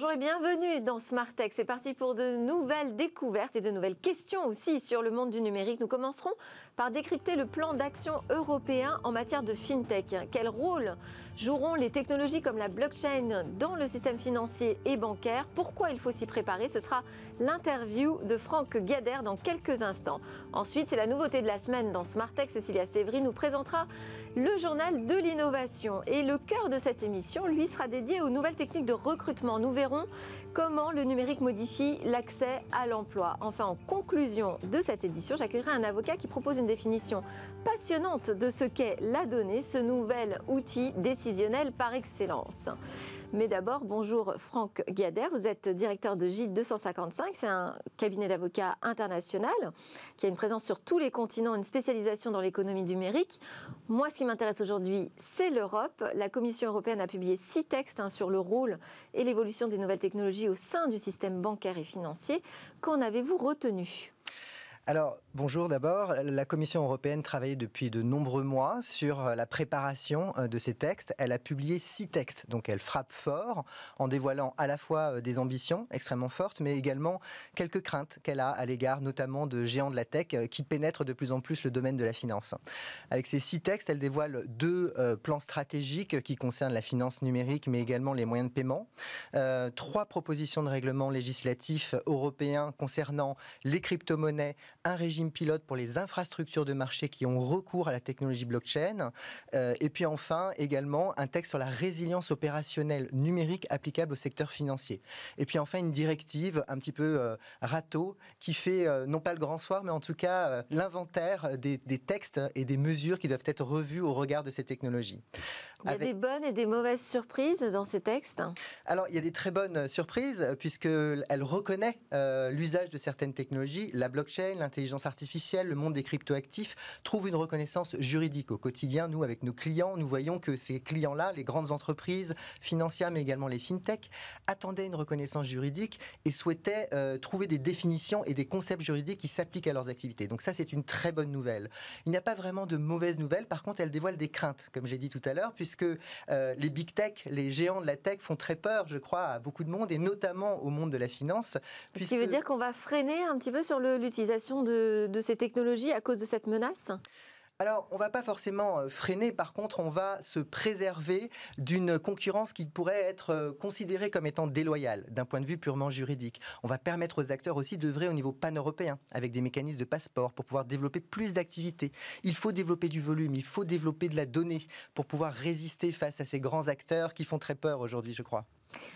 Bonjour et bienvenue dans Smart C'est parti pour de nouvelles découvertes et de nouvelles questions aussi sur le monde du numérique. Nous commencerons par décrypter le plan d'action européen en matière de fintech. Quel rôle joueront les technologies comme la blockchain dans le système financier et bancaire. Pourquoi il faut s'y préparer Ce sera l'interview de Franck Gader dans quelques instants. Ensuite, c'est la nouveauté de la semaine dans Smartech. Cécilia Sévry nous présentera le journal de l'innovation. Et le cœur de cette émission, lui, sera dédié aux nouvelles techniques de recrutement. Nous verrons comment le numérique modifie l'accès à l'emploi. Enfin, en conclusion de cette édition, j'accueillerai un avocat qui propose une définition passionnante de ce qu'est la donnée, ce nouvel outil décisif par excellence. Mais d'abord, bonjour Franck Gader vous êtes directeur de J255, c'est un cabinet d'avocats international qui a une présence sur tous les continents, une spécialisation dans l'économie numérique. Moi, ce qui m'intéresse aujourd'hui, c'est l'Europe. La Commission européenne a publié six textes hein, sur le rôle et l'évolution des nouvelles technologies au sein du système bancaire et financier. Qu'en avez-vous retenu alors, bonjour d'abord. La Commission européenne travaille depuis de nombreux mois sur euh, la préparation euh, de ces textes. Elle a publié six textes, donc elle frappe fort en dévoilant à la fois euh, des ambitions extrêmement fortes, mais également quelques craintes qu'elle a à l'égard notamment de géants de la tech qui pénètrent de plus en plus le domaine de la finance. Avec ces six textes, elle dévoile deux plans stratégiques qui concernent la finance numérique, mais également les moyens de paiement. trois propositions de règlement législatif européen concernant les crypto-monnaies un régime pilote pour les infrastructures de marché qui ont recours à la technologie blockchain, euh, et puis enfin également un texte sur la résilience opérationnelle numérique applicable au secteur financier. Et puis enfin une directive un petit peu euh, râteau qui fait euh, non pas le grand soir, mais en tout cas l'inventaire des, des textes et des mesures qui doivent être revues au regard de ces technologies. Il y a des bonnes et des mauvaises surprises dans ces textes Alors, il y a des très bonnes euh, surprises, euh, puisqu'elle reconnaît euh, l'usage de certaines technologies. La blockchain, l'intelligence artificielle, le monde des cryptoactifs trouvent une reconnaissance juridique. Au quotidien, nous, avec nos clients, nous voyons que ces clients-là, les grandes entreprises financières, mais également les fintech attendaient une reconnaissance juridique et souhaitaient trouver des définitions et des concepts juridiques qui s'appliquent à leurs activités. Donc ça, c'est une très bonne nouvelle. Il n'y a pas vraiment de mauvaises nouvelles, par contre, elle dévoile des craintes, comme j'ai dit tout à l'heure, puisque puisque euh, les big tech, les géants de la tech font très peur, je crois, à beaucoup de monde, et notamment au monde de la finance. Ce qui veut dire qu'on va freiner un petit peu sur l'utilisation de ces technologies à cause de cette menace alors, on ne va pas forcément euh, freiner, par contre, on va se préserver d'une concurrence qui pourrait être euh, considérée comme étant déloyale d'un point de vue purement juridique. On va permettre aux acteurs aussi d'œuvrer au niveau pan-européen avec des mécanismes de passeport pour pouvoir développer plus d'activités. Il faut développer du volume, il faut développer de la donnée pour pouvoir résister face à ces grands acteurs qui font très peur aujourd'hui, je crois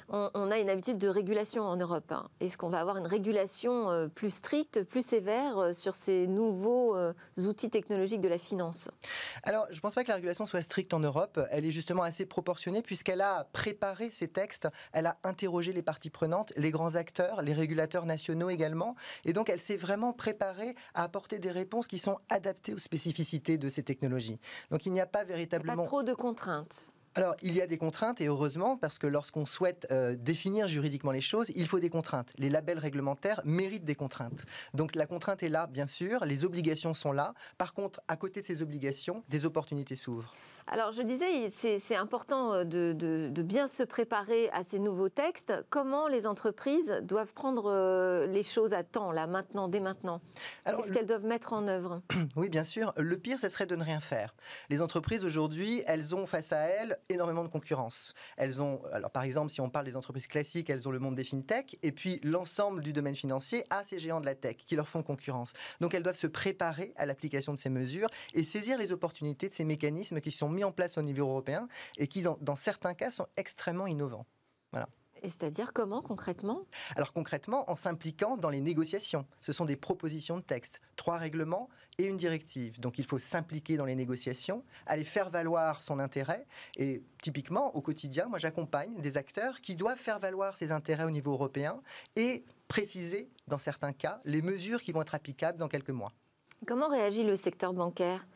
on, a une habitude de régulation en Europe. Hein. Est-ce qu'on va avoir une régulation euh, plus stricte, plus sévère euh, sur ces nouveaux euh, outils technologiques de la finance Alors, je ne pense pas que la régulation soit stricte en Europe. Elle est justement assez proportionnée puisqu'elle a préparé ses textes, elle a interrogé les parties prenantes, les grands acteurs, les régulateurs nationaux également. Et donc, elle s'est vraiment préparée à apporter des réponses qui sont adaptées aux spécificités de ces technologies. Donc, il n'y a pas véritablement... pas trop de contraintes alors, il y a des contraintes, et heureusement, parce que lorsqu'on souhaite euh, définir juridiquement les choses, il faut des contraintes. Les labels réglementaires méritent des contraintes. Donc, la contrainte est là, bien sûr, les obligations sont là. Par contre, à côté de ces obligations, des opportunités s'ouvrent. Alors, je disais, c'est important euh, de, bien se préparer à ces nouveaux textes. Comment les entreprises doivent prendre euh, les choses à temps, là, maintenant, dès maintenant Qu'est-ce qu'elles doivent mettre en œuvre Oui, bien sûr. Le pire, ce serait de ne rien faire. Les entreprises, aujourd'hui, elles ont face à elles énormément de concurrence. Elles ont, alors par exemple, si on parle des entreprises classiques, elles ont le monde des fintech, et puis l'ensemble du domaine financier a ces géants de la tech qui leur font concurrence. Donc, elles doivent se préparer à l'application de ces mesures et saisir les opportunités de ces mécanismes qui sont mis en place au niveau européen et qui, dans certains cas, sont extrêmement innovants. Voilà. Et c'est-à-dire comment concrètement Alors concrètement, en s'impliquant dans les négociations. Ce sont des propositions de texte, trois règlements et une directive. Donc il faut s'impliquer dans les négociations, aller faire valoir son intérêt. Et typiquement, au quotidien, moi j'accompagne des acteurs qui doivent faire valoir ses intérêts au niveau européen et préciser, dans certains cas, les mesures qui vont être applicables dans quelques mois. Comment réagit le secteur bancaire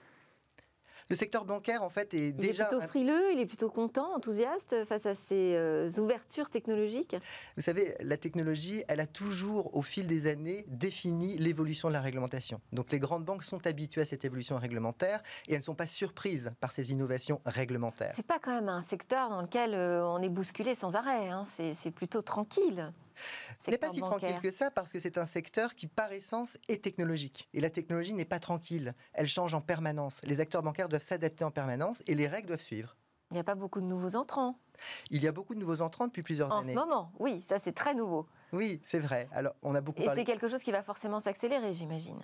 le secteur bancaire, en fait, est déjà. Il est plutôt frileux, il est plutôt content, enthousiaste face à ces euh, ouvertures technologiques Vous savez, la technologie, elle a toujours, au fil des années, défini l'évolution de la réglementation. Donc les grandes banques sont habituées à cette évolution réglementaire et elles ne sont pas surprises par ces innovations réglementaires. C'est pas quand même un secteur dans lequel euh, on est bousculé sans arrêt, hein. c'est plutôt tranquille. Ce n'est pas si tranquille que ça parce que c'est un secteur qui, par essence, est technologique. Et la technologie n'est pas tranquille. Elle change en permanence. Les acteurs bancaires doivent s'adapter en permanence et les règles doivent suivre. Il n'y a pas beaucoup de nouveaux entrants. Il y a beaucoup de nouveaux entrants depuis plusieurs années. En ce moment, oui, ça c'est très nouveau. Oui, c'est vrai. Alors, on a beaucoup Et c'est quelque chose qui va forcément s'accélérer, j'imagine.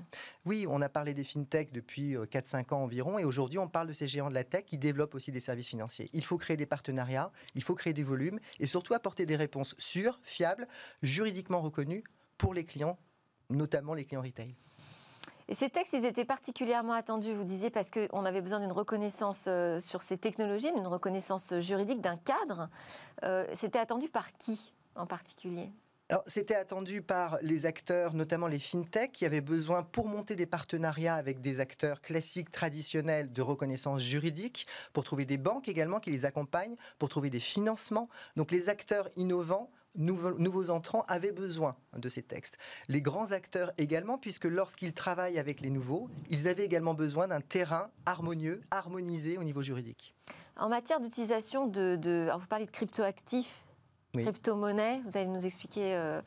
Oui, on a parlé des FinTech depuis 4-5 euh, ans environ, et aujourd'hui, on parle de ces géants de la tech qui développent aussi des services financiers. Il faut créer des partenariats, il faut créer des volumes, et surtout apporter des réponses sûres, fiables, juridiquement reconnues pour les clients, notamment les clients retail ces textes, ils étaient particulièrement attendus, vous disiez, parce qu'on avait besoin d'une reconnaissance euh, sur ces technologies, d'une reconnaissance juridique, d'un cadre. Euh, c'était attendu par qui en particulier c'était attendu par les acteurs, notamment les fintechs, qui avaient besoin, pour monter des partenariats avec des acteurs classiques, traditionnels, de reconnaissance juridique, pour trouver des banques également qui les accompagnent, pour trouver des financements. Donc les acteurs innovants nouveaux, entrants avaient besoin de ces textes. Les grands acteurs également, puisque lorsqu'ils travaillent avec les nouveaux, ils avaient également besoin d'un terrain harmonieux, harmonisé au niveau juridique. En matière d'utilisation de, alors vous parlez de cryptoactifs, crypto-monnaie, vous allez nous expliquer euh,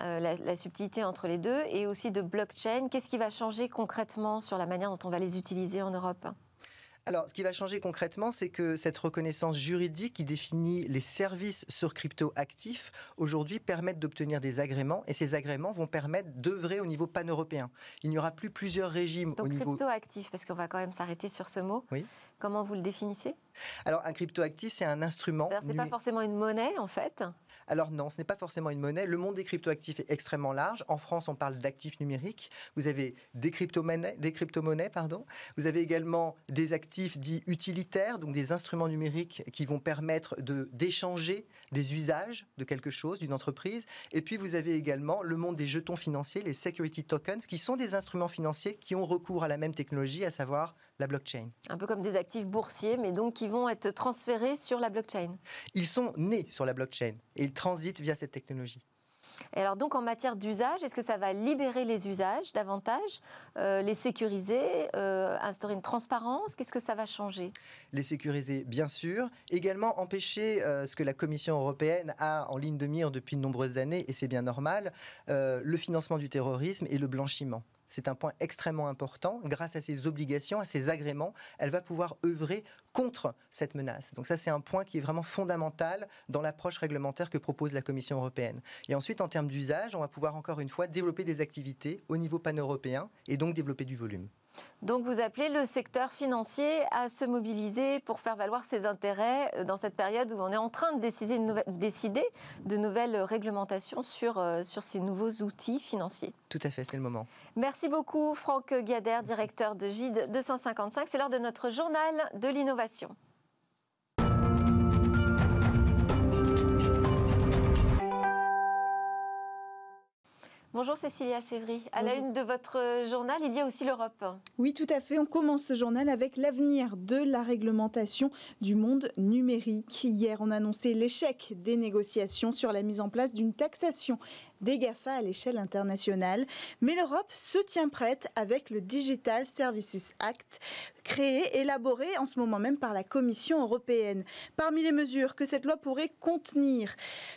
euh, la, subtilité entre les deux, et aussi de blockchain. Qu'est-ce qui va changer concrètement sur la manière dont on va les utiliser en Europe alors, ce qui va changer concrètement, c'est que cette reconnaissance juridique qui définit les services sur crypto-actifs, aujourd'hui, permettent d'obtenir des agréments, et ces agréments vont permettre d'œuvrer au niveau pan-européen. Il n'y aura plus plusieurs régimes Donc, au niveau... crypto-actif, parce qu'on va quand même s'arrêter sur ce mot. Comment vous le définissez Alors, un crypto-actif, c'est un instrument... C'est pas forcément une monnaie, en fait alors non, ce n'est pas forcément une monnaie. Le monde des cryptoactifs est extrêmement large. En France, on parle d'actifs numériques. Vous avez des crypto-monnaies, pardon. Vous avez également des actifs dits utilitaires, donc des instruments numériques qui vont permettre de d'échanger des usages de quelque chose, d'une entreprise. Et puis vous avez également le monde des jetons financiers, les security tokens, qui sont des instruments financiers qui ont recours à la même technologie, à savoir la blockchain. Un peu comme des actifs boursiers, mais donc qui vont être transférés sur la blockchain. Ils sont nés sur la blockchain et ils transitent via cette technologie. Et alors donc en matière d'usage, est-ce que ça va libérer les usages davantage, euh, les sécuriser, euh, instaurer une transparence Qu'est-ce que ça va changer Les sécuriser, bien sûr. Également empêcher euh, ce que la Commission européenne a en ligne de mire depuis de nombreuses années, et c'est bien normal, le financement du terrorisme et le blanchiment c'est un point extrêmement important, grâce à ses obligations, à ses agréments, elle va pouvoir œuvrer contre cette menace. Donc ça, c'est un point qui est vraiment fondamental dans l'approche réglementaire que propose la Commission européenne. Et ensuite, en termes d'usage, on va pouvoir encore une fois développer des activités au niveau pan-européen et donc développer du volume. Donc vous appelez le secteur financier à se mobiliser pour faire valoir ses intérêts euh, dans cette période où on est en train de décider, de nouvelles réglementations euh, sur, ces nouveaux outils financiers. Tout à fait, c'est le moment. Merci beaucoup Franck Gader, directeur de GIDE 255. C'est l'heure de notre journal de l'innovation. Bonjour Cécilia Sévry. À la une de votre journal, il y a aussi l'Europe. Oui, tout à fait. On commence ce journal avec l'avenir de la réglementation du monde numérique. Hier, on annonçait l'échec des négociations sur la mise en place d'une taxation des GAFA à l'échelle internationale. Mais l'Europe se tient prête avec le Digital Services Act, créé, élaboré en ce moment même par la Commission européenne. Parmi les mesures que cette loi pourrait contenir,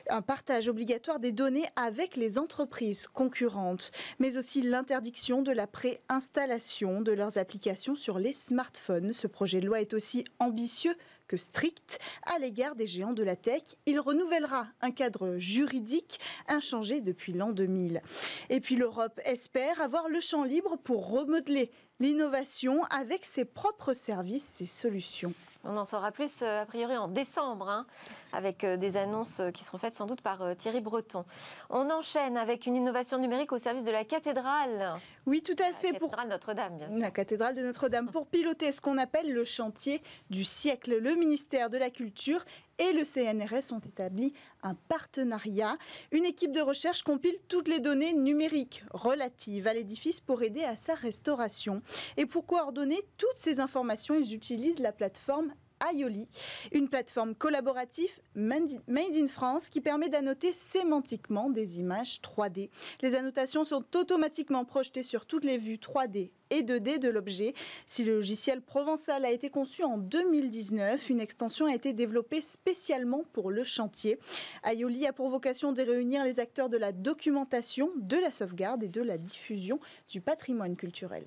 un partage obligatoire des données avec les entreprises concurrentes, mais aussi l'interdiction de la pré-installation de leurs applications sur les smartphones. Ce projet de loi est aussi ambitieux strict à l'égard des géants de la tech. Il renouvellera un cadre juridique inchangé depuis l'an 2000. Et puis l'Europe espère avoir le champ libre pour remodeler l'innovation avec ses propres services et solutions. On en saura plus, euh, a priori, en décembre, hein, avec euh, des annonces euh, qui seront faites sans doute par Thierry Breton. On enchaîne avec une innovation numérique au service de la cathédrale. Oui, tout à la Cathédrale pour... Notre-Dame, bien sûr. La cathédrale de Notre-Dame. Pour piloter ce qu'on appelle le chantier du siècle, le ministère de la Culture et le CNRS ont établi un partenariat. Une équipe de recherche compile toutes les données numériques relatives à l'édifice pour aider à sa restauration. Et pour coordonner toutes ces informations, ils utilisent la plateforme AYOLI, une plateforme collaborative Made in France qui permet d'annoter sémantiquement des images 3D. Les annotations sont automatiquement projetées sur toutes les vues 3D et 2D de l'objet. Si le logiciel Provençal a été conçu en 2019, une extension a été développée spécialement pour le chantier. AYOLI a pour vocation de réunir les acteurs de la documentation, de la sauvegarde et de la diffusion du patrimoine culturel.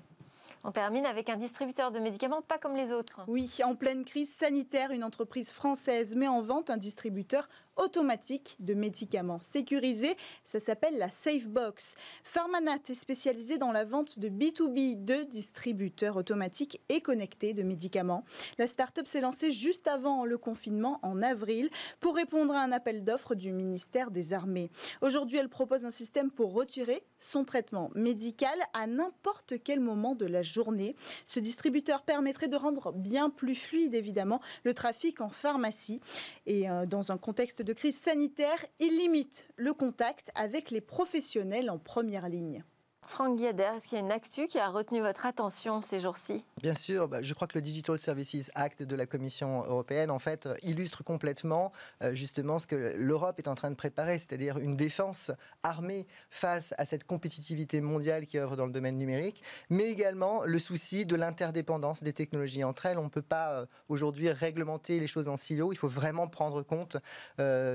On termine avec un distributeur de médicaments pas comme les autres. Oui, en pleine crise sanitaire, une entreprise française met en vente un distributeur automatique de médicaments sécurisés. Ça s'appelle la Safebox. Pharmanat est spécialisée dans la vente de B2B, de distributeurs automatiques et connectés de médicaments. La start-up s'est lancée juste avant le confinement, en avril, pour répondre à un appel d'offres du ministère des Armées. Aujourd'hui, elle propose un système pour retirer son traitement médical à n'importe quel moment de la journée. Ce distributeur permettrait de rendre bien plus fluide, évidemment, le trafic en pharmacie. Et euh, dans un contexte de crise sanitaire, il limite le contact avec les professionnels en première ligne. Franck Guiader, est-ce qu'il y a une actu qui a retenu votre attention ces jours-ci Bien sûr, bah, je crois que le Digital Services Act de la Commission européenne, en fait, euh, illustre complètement euh, justement ce que l'Europe est en train de préparer, c'est-à-dire une défense armée face à cette compétitivité mondiale qui œuvre dans le domaine numérique, mais également le souci de l'interdépendance des technologies entre elles. On ne peut pas euh, aujourd'hui réglementer les choses en silo, il faut vraiment prendre compte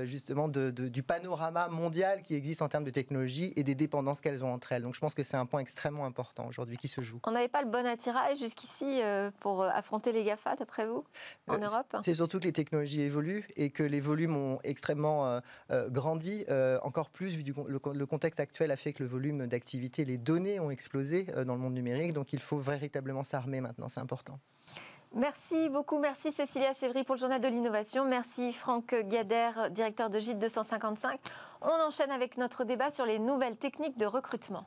justement du panorama mondial qui existe en termes de technologies et des dépendances qu'elles ont entre elles. Donc je pense que c'est un point extrêmement important aujourd'hui qui se joue. On n'avait pas le bon attirail jusqu'ici euh, pour euh, affronter les GAFA, d'après vous, en euh, Europe C'est surtout que les technologies évoluent et que les volumes ont extrêmement grandi, encore plus vu le, contexte actuel a fait que le volume d'activité, les données ont explosé dans le monde numérique, donc il faut véritablement s'armer maintenant, c'est important. Merci beaucoup, merci Cécilia Sévry pour le journal de l'innovation, merci Franck Gader, directeur de GIT 255. On enchaîne avec notre débat sur les nouvelles techniques de recrutement.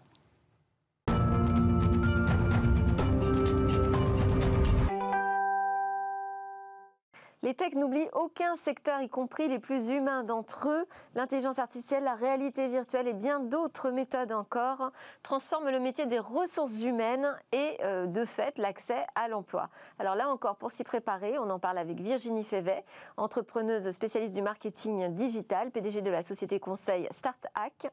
Les techs n'oublient aucun secteur, y compris les plus humains d'entre eux. L'intelligence artificielle, la réalité virtuelle et bien d'autres méthodes encore transforment le métier des ressources humaines et euh, de fait l'accès à l'emploi. Alors là encore, pour s'y préparer, on en parle avec Virginie Févet, entrepreneuse spécialiste du marketing digital, PDG de la société conseil StartHack.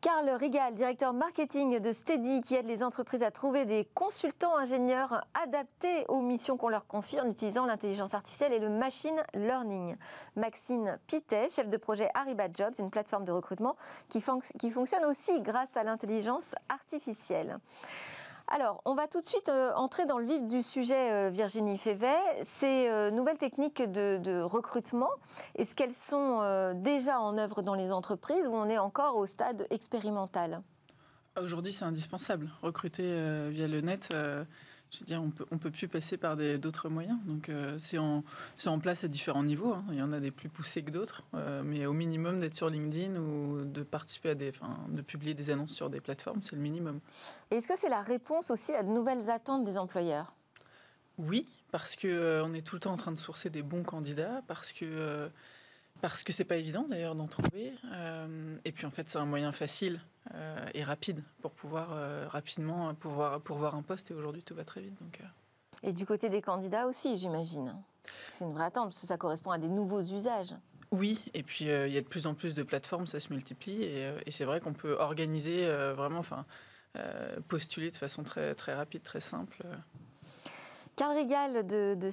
Carl Rigal, directeur marketing de Steady, qui aide les entreprises à trouver des consultants ingénieurs adaptés aux missions qu'on leur confie en utilisant l'intelligence artificielle et le machine learning. Maxine pittet chef de projet Ariba Jobs, une plateforme de recrutement qui fonctionne aussi grâce à l'intelligence artificielle. Alors, on va tout de suite euh, entrer dans le vif du sujet, euh, Virginie Févet. Ces euh, nouvelles techniques de, de recrutement, est-ce qu'elles sont déjà en œuvre dans les entreprises ou on est encore au stade expérimental Aujourd'hui, c'est indispensable. Recruter via le net, je veux dire, on peut, peut plus passer par d'autres moyens. Donc, euh, c'est en, en, place à différents niveaux. Hein. Il y en a des plus poussés que d'autres, euh, mais au minimum d'être sur LinkedIn ou de participer à des, enfin, de publier des annonces sur des plateformes, c'est le minimum. Est-ce que c'est la réponse aussi à de nouvelles attentes des employeurs Oui, parce qu'on euh, est tout le temps en train de sourcer des bons candidats, parce que parce que c'est pas évident d'ailleurs d'en trouver. et puis en fait, c'est un moyen facile et euh, rapide pour pouvoir euh, rapidement pouvoir pourvoir un poste. Et aujourd'hui, tout va très vite. Donc, euh. Et du côté des candidats aussi, j'imagine. C'est une vraie attente parce que ça correspond à des nouveaux usages. Oui, et puis il y a de plus en plus de plateformes, ça se multiplie, et, c'est vrai qu'on peut organiser vraiment, enfin, postuler de façon très, très rapide, très simple. Carl de, de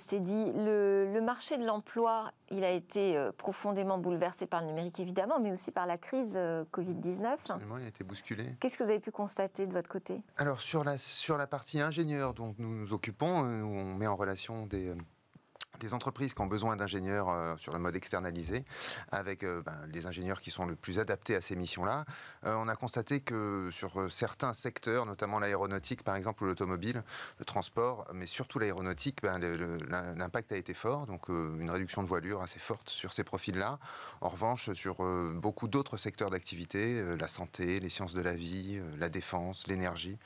le, marché de l'emploi, il a été euh, profondément bouleversé par le numérique évidemment, mais aussi par la crise euh, Covid-19. Absolument, il a été bousculé. Qu'est-ce que vous avez pu constater de votre côté Alors sur la, sur la partie ingénieur dont nous nous occupons, euh, on met en relation des des entreprises qui ont besoin d'ingénieurs euh, sur le mode externalisé, avec euh, ben, les ingénieurs qui sont le plus adaptés à ces missions-là. Euh, on a constaté que sur certains secteurs, notamment l'aéronautique par exemple ou l'automobile, le transport, mais surtout l'aéronautique, ben, l'impact a été fort, donc une réduction de voilure assez forte sur ces profils-là. En revanche, sur beaucoup d'autres secteurs d'activité, la santé, les sciences de la vie, la défense, l'énergie,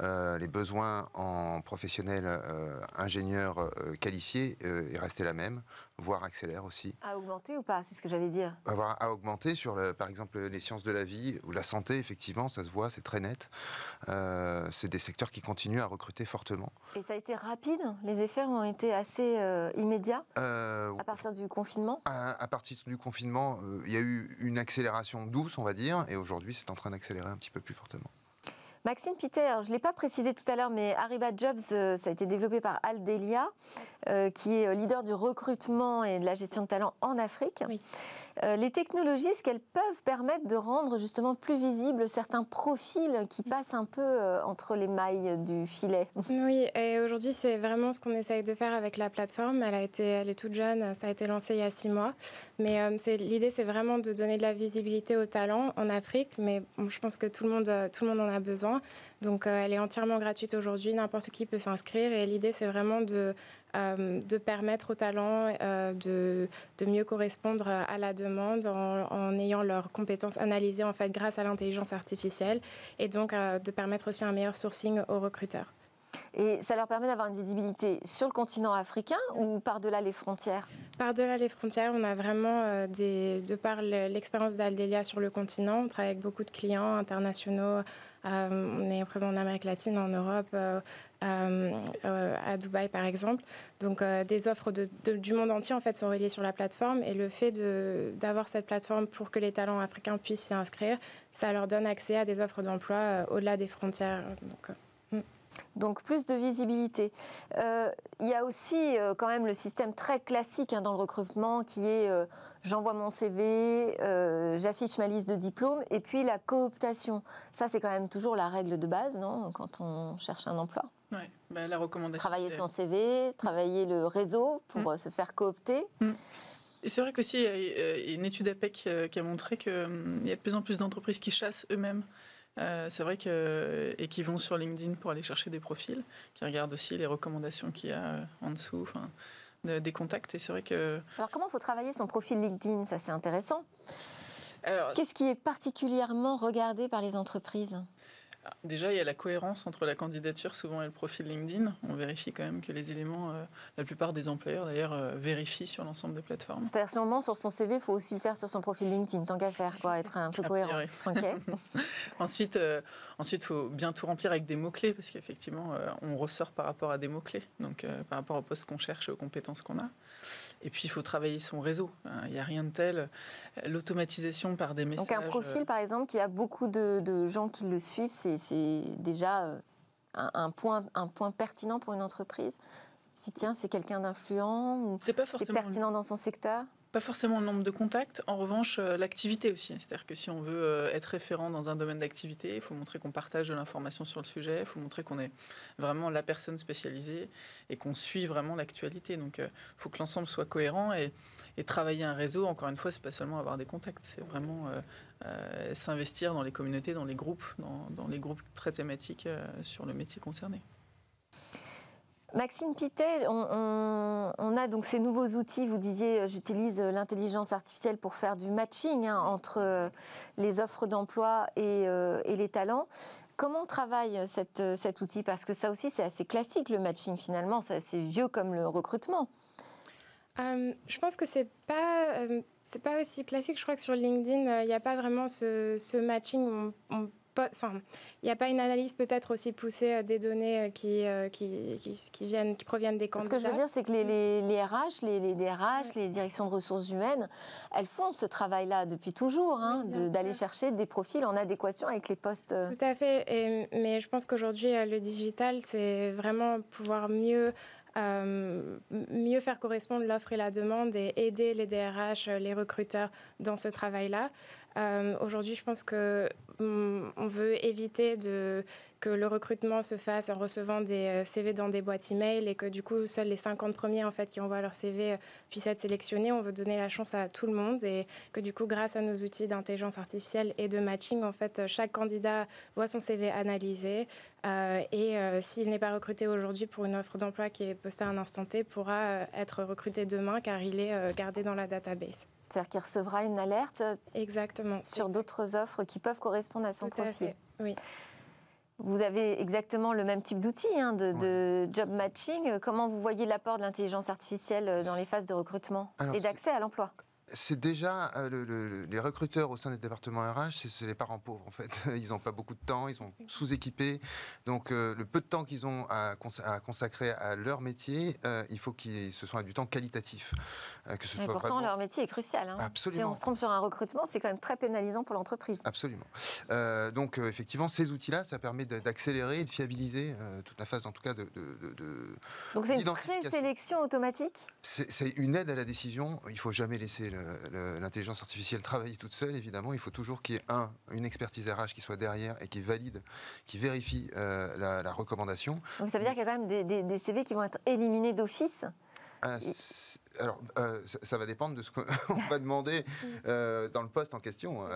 euh, les besoins en professionnels euh, ingénieurs euh, qualifiés est resté la même, voire accélère aussi. À augmenter ou pas C'est ce que j'allais dire. à augmenter sur, le, par exemple, les sciences de la vie ou la santé, effectivement, ça se voit, c'est très net. c'est des secteurs qui continuent à recruter fortement. Et ça a été rapide Les effets ont été assez immédiats à partir du confinement à, à, partir du confinement, il y a eu une accélération douce, on va dire, et aujourd'hui, c'est en train d'accélérer un petit peu plus fortement. Maxime Peter, je ne l'ai pas précisé tout à l'heure, mais Ariba Jobs, euh, ça a été développé par Aldelia, euh, qui est euh, leader du recrutement et de la gestion de talent en Afrique. les technologies, est-ce qu'elles peuvent permettre de rendre justement plus visibles certains profils qui passent un peu entre les mailles du filet Oui, et aujourd'hui, c'est vraiment ce qu'on essaye de faire avec la plateforme. Elle, est toute jeune, ça a été lancé il y a six mois. Mais l'idée, c'est vraiment de donner de la visibilité aux talents en Afrique. Mais je pense que tout le monde, tout le monde en a besoin. Hein. Donc euh, elle est entièrement gratuite aujourd'hui, n'importe qui peut s'inscrire et l'idée c'est vraiment de, euh, permettre aux talents euh, de, mieux correspondre à la demande en, ayant leurs compétences analysées en fait grâce à l'intelligence artificielle et donc de permettre aussi un meilleur sourcing aux recruteurs. Et ça leur permet d'avoir une visibilité sur le continent africain ou par-delà les frontières Par-delà les frontières, on a vraiment, de par l'expérience d'Aldelia sur le continent, on travaille avec beaucoup de clients internationaux, euh, on est présent en Amérique latine, en Europe, euh, euh, à Dubaï par exemple. Donc des offres du monde entier en fait sont reliées sur la plateforme et le fait d'avoir cette plateforme pour que les talents africains puissent s'y inscrire, ça leur donne accès à des offres d'emploi au-delà des frontières donc plus de visibilité. Euh, il y a aussi euh, quand même le système très classique hein, dans le recrutement qui est euh, j'envoie mon CV, j'affiche ma liste de diplômes et puis la cooptation. Ça, c'est quand même toujours la règle de base, non Quand on cherche un emploi. Oui, bah, la recommandation. Travailler son CV, travailler le réseau pour mmh. se faire coopter. Mmh. Et c'est vrai qu'aussi, il y a une étude APEC qui a montré qu'il hum, y a de plus en plus d'entreprises qui chassent eux-mêmes euh, c'est vrai que euh, et qui vont sur LinkedIn pour aller chercher des profils, qui regardent aussi les recommandations qu'il y a euh, en dessous, enfin, des contacts. Et c'est vrai que. Alors comment faut travailler son profil LinkedIn Ça c'est intéressant. Qu'est-ce qui est particulièrement regardé par les entreprises Déjà, il y a la cohérence entre la candidature souvent et le profil LinkedIn. On vérifie quand même que les éléments, euh, la plupart des employeurs d'ailleurs, euh, vérifient sur l'ensemble des plateformes. C'est-à-dire, si on ment sur son CV, il faut aussi le faire sur son profil LinkedIn, tant qu'à faire, quoi, être un peu cohérent. ensuite, euh, il faut bien tout remplir avec des mots-clés, parce qu'effectivement, on ressort par rapport à des mots-clés, donc par rapport au poste qu'on cherche et aux compétences qu'on a. Et puis, il faut travailler son réseau. Il hein, n'y a rien de tel. L'automatisation par des messages. Donc, un profil, euh, par exemple, qui a beaucoup de, gens qui le suivent, c'est déjà euh, un, point, un point pertinent pour une entreprise si tiens, c'est quelqu'un d'influent ou c'est pertinent dans son secteur pas forcément le nombre de contacts, en revanche euh, l'activité aussi. C'est-à-dire que si on veut euh, être référent dans un domaine d'activité, il faut montrer qu'on partage de l'information sur le sujet, il faut montrer qu'on est vraiment la personne spécialisée et qu'on suit vraiment l'actualité. Donc il euh, faut que l'ensemble soit cohérent et, et, travailler un réseau, encore une fois, c'est pas seulement avoir des contacts, c'est vraiment s'investir dans les communautés, dans les groupes, dans, les groupes très thématiques sur le métier concerné maxime Pité, on, a donc ces nouveaux outils. Vous disiez, euh, j'utilise euh, l'intelligence artificielle pour faire du matching hein, entre euh, les offres d'emploi et, les talents. Comment on travaille cette, cet outil Parce que ça aussi, c'est assez classique, le matching finalement. C'est assez vieux comme le recrutement. je pense que c'est pas. pas aussi classique. Je crois que sur LinkedIn, il n'y a pas vraiment ce, matching on enfin, il n'y a pas une analyse peut-être aussi poussée euh, des données euh, euh, qui, qui, qui, viennent, qui proviennent des candidats. Ce que je veux dire, c'est que les, les, les RH, les, les, DRH, les directions de ressources humaines, elles font ce travail-là depuis toujours, hein, d'aller chercher des profils en adéquation avec les postes. Tout à fait. Et, mais je pense qu'aujourd'hui, le digital, c'est vraiment pouvoir mieux. mieux faire correspondre l'offre et la demande et aider les DRH, les recruteurs dans ce travail-là. Euh, aujourd'hui, je pense que mm, on veut éviter que le recrutement se fasse en recevant des euh, CV dans des boîtes email et que du coup seuls les 50 premiers en fait qui envoient leur CV euh, puissent être sélectionnés. On veut donner la chance à tout le monde et que du coup grâce à nos outils d'intelligence artificielle et de matching en fait chaque candidat voit son CV analysé et s'il n'est pas recruté aujourd'hui pour une offre d'emploi qui est postée à un instant T pourra être recruté demain car il est gardé dans la database. C'est-à-dire qu'il recevra une alerte Exactement. sur d'autres offres qui peuvent correspondre à son profil. Oui. Vous avez exactement le même type d'outils hein, de, job matching. Comment vous voyez l'apport de l'intelligence artificielle euh, dans les phases de recrutement et d'accès à l'emploi c'est déjà euh, les recruteurs au sein des départements RH, c'est les parents pauvres en fait. Ils n'ont pas beaucoup de temps, ils sont sous-équipés. Donc euh, le peu de temps qu'ils ont à, consacrer à leur métier, euh, il faut qu'ils se soit du temps qualitatif. que ce pourtant, leur métier est crucial. Hein. Si on se trompe sur un recrutement, c'est quand même très pénalisant pour l'entreprise. Absolument. donc effectivement, ces outils-là, ça permet d'accélérer et de fiabiliser toute la phase, en tout cas, de. donc c'est une automatique C'est une aide à la décision. Il faut jamais laisser euh, l'intelligence artificielle travaille toute seule, évidemment, il faut toujours qu'il y ait un, une expertise RH qui soit derrière et qui valide, qui vérifie euh, la, recommandation. Donc ça veut dire qu'il y a quand même des, CV qui vont être éliminés d'office. Ah, alors, euh, ça, va dépendre de ce qu'on va demander mm. euh, dans le poste en question. Euh,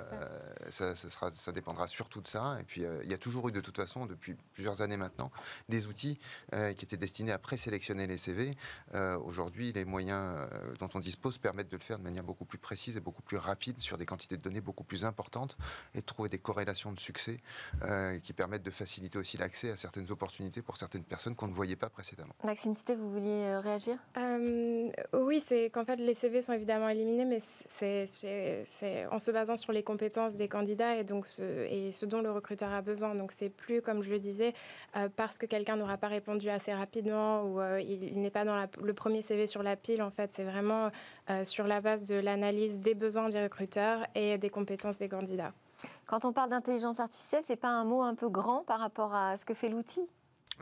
ça, sera, ça, dépendra surtout de ça. Et puis, il y a toujours eu, de toute façon, depuis plusieurs années maintenant, des outils qui étaient destinés à présélectionner les CV. Aujourd'hui, les moyens dont on dispose permettent de le faire de manière beaucoup plus précise et beaucoup plus rapide sur des quantités de données beaucoup plus importantes et de trouver des corrélations de succès qui permettent de faciliter aussi l'accès à certaines opportunités pour certaines personnes qu'on ne voyait pas précédemment. Maxime Cité vous vouliez réagir oui oui, c'est qu'en fait, les CV sont évidemment éliminés, mais c'est en se basant sur les compétences des candidats et, donc ce, et ce dont le recruteur a besoin. Donc, c'est plus, comme je le disais, euh, parce que quelqu'un n'aura pas répondu assez rapidement ou euh, il, n'est pas dans le premier CV sur la pile. En fait, c'est vraiment euh, sur la base de l'analyse des besoins du recruteur et des compétences des candidats. Quand on parle d'intelligence artificielle, c'est pas un mot un peu grand par rapport à ce que fait l'outil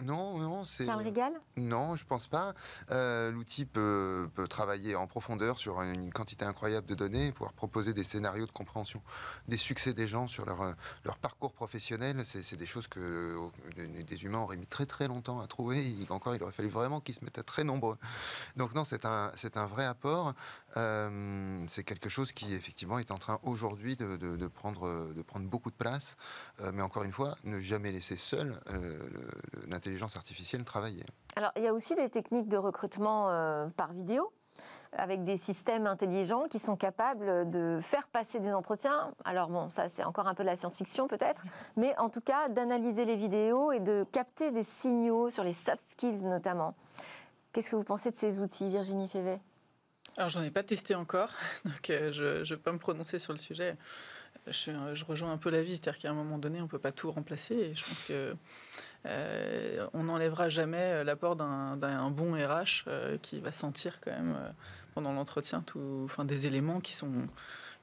non, non, c'est. un régal Non, je pense pas. Euh, l'outil peut, travailler en profondeur sur une quantité incroyable de données pouvoir proposer des scénarios de compréhension des succès des gens sur leur, parcours professionnel. C'est des choses que des humains auraient mis très très longtemps à trouver. encore, il aurait fallu vraiment qu'ils se mettent à très nombreux. Donc, non, c'est un, vrai apport. Euh, c'est quelque chose qui, effectivement, est en train aujourd'hui de, prendre, beaucoup de place. Euh, mais encore une fois, ne jamais laisser seul l'intérêt artificielle travailler. Alors, il y a aussi des techniques de recrutement euh, par vidéo avec des systèmes intelligents qui sont capables de faire passer des entretiens. Alors bon, ça c'est encore un peu de la science-fiction peut-être, mais en tout cas d'analyser les vidéos et de capter des signaux sur les soft skills notamment. Qu'est-ce que vous pensez de ces outils, Virginie Févet Alors j'en ai pas testé encore, donc euh, je ne peux pas me prononcer sur le sujet je, rejoins un peu la vie, c'est-à-dire qu'à un moment donné, on ne peut pas tout remplacer. Et je pense que euh, on n'enlèvera jamais euh, l'apport d'un bon RH euh, qui va sentir quand même pendant l'entretien enfin, des éléments qui sont...